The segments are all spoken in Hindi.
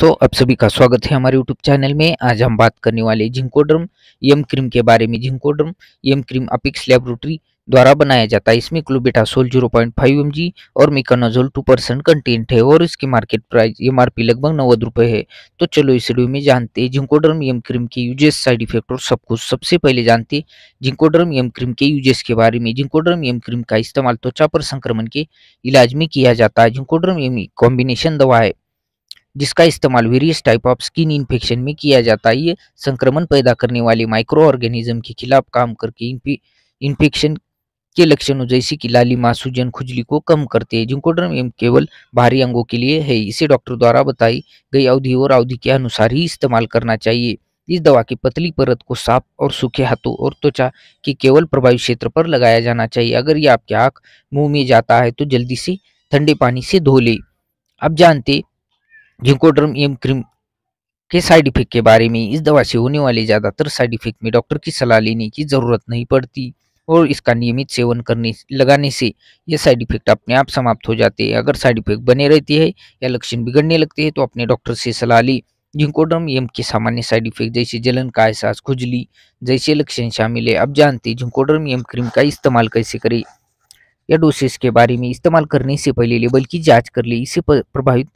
दोस्तों आप सभी का स्वागत है हमारे YouTube चैनल में आज हम बात करने वाले जिंकोड्रम यम क्रीम के बारे में जिंकोड्रम यम क्रीम अपिक्स लेबोरेटरी द्वारा बनाया जाता है इसमें clobetasol zero point five M और मिकानोजोल टू परसेंट कंटेंट है और इसकी मार्केट प्राइस एम आर लगभग नव्वद रुपये है तो चलो इस वीडियो में जानते हैं जिंकोड्रम यम क्रीम के यूजेस साइड इफेक्ट और सब कुछ सबसे पहले जानते जिंकोड्रम यम क्रीम के यूजेस के बारे में जिंकोड्रम यम क्रीम का इस्तेमाल त्वचा पर संक्रमण के इलाज में किया जाता है जिंकोड्रम यम कॉम्बिनेशन दवा है जिसका इस्तेमाल various type of skin infection में किया जाता है ये संक्रमण पैदा करने वाले माइक्रो ऑर्गेनिज्म के खिलाफ काम करके इन्फेक्शन के लक्षणों जैसे कि लाली मासूजन खुजली को कम करते हैं जिंकोड्रम एम केवल भारी अंगों के लिए है इसे डॉक्टर द्वारा बताई गई अवधि और अवधि के अनुसार ही इस्तेमाल करना चाहिए इस दवा की पतली परत को साफ और सूखे हाथों और त्वचा के केवल प्रभावी क्षेत्र पर लगाया जाना चाहिए अगर ये आपके आँख मुंह में जाता है तो जल्दी से ठंडे पानी से धो ले अब जानते जिंकोड्रम एम क्रीम के साइड इफेक्ट के बारे में इस दवा से होने वाले ज़्यादातर साइड इफेक्ट में डॉक्टर की सलाह लेने की ज़रूरत नहीं पड़ती और इसका नियमित सेवन करने लगाने से ये साइड इफेक्ट अपने आप समाप्त हो जाते हैं अगर साइड इफेक्ट बने रहते हैं या लक्षण बिगड़ने लगते हैं तो अपने डॉक्टर से सलाह ली जिंकोड्रम एम के सामान्य साइड इफेक्ट जैसे जलन का एहसास खुजली जैसे लक्षण शामिल है अब जानते जिंकोड्रम एम क्रीम का इस्तेमाल कैसे करें या डोसेस के बारे में इस्तेमाल करने से पहले लेबल की जांच कर ले इसे प्रभावित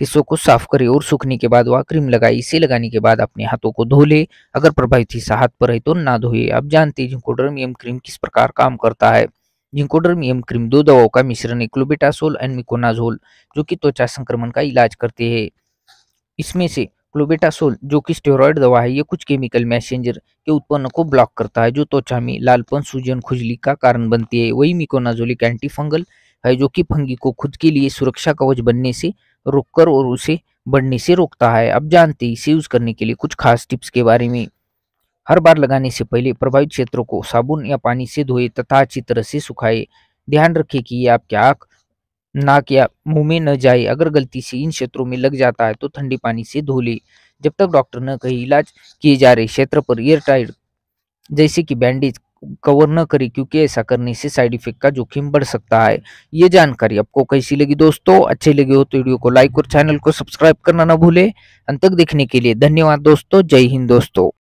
हिस्सों को साफ करें और सूखने के बाद वह क्रीम लगाए इसे लगाने के बाद अपने हाथों को धो ले अगर प्रभावित हिस्सा हाथ पर है तो ना धोए आप जानते हैं जिंकोडर्मियम क्रीम किस प्रकार काम करता है जिंकोडर्मियम क्रीम दो दवाओं का मिश्रण है क्लोबेटासोल एंड मिकोनाजोल जो कि त्वचा संक्रमण का इलाज करते हैं इसमें से क्लोबेटासोल जो कि स्टेरॉयड दवा है ये कुछ केमिकल मैसेंजर के उत्पन्न को ब्लॉक करता है जो त्वचा में लालपन सूजन खुजली का कारण बनती है वही मिकोनाजोलिक एंटीफंगल है जो कि फंगी को खुद के लिए सुरक्षा कवच बनने से रोककर और उसे बढ़ने से रोकता है अब जानते हैं इसे यूज करने के लिए कुछ खास टिप्स के बारे में हर बार लगाने से पहले प्रभावित क्षेत्रों को साबुन या पानी से धोए तथा अच्छी तरह से सुखाए ध्यान रखें कि ये आपके आँख नाक या मुंह में न जाए अगर गलती से इन क्षेत्रों में लग जाता है तो ठंडे पानी से धो ले जब तक डॉक्टर न कहे इलाज किए जा रहे क्षेत्र पर एयरटाइट जैसे कि बैंडेज कवर न करें क्योंकि ऐसा करने से साइड इफेक्ट का जोखिम बढ़ सकता है ये जानकारी आपको कैसी लगी दोस्तों अच्छी लगी हो तो वीडियो को लाइक और चैनल को सब्सक्राइब करना ना भूले अंत तक देखने के लिए धन्यवाद दोस्तों जय हिंद दोस्तों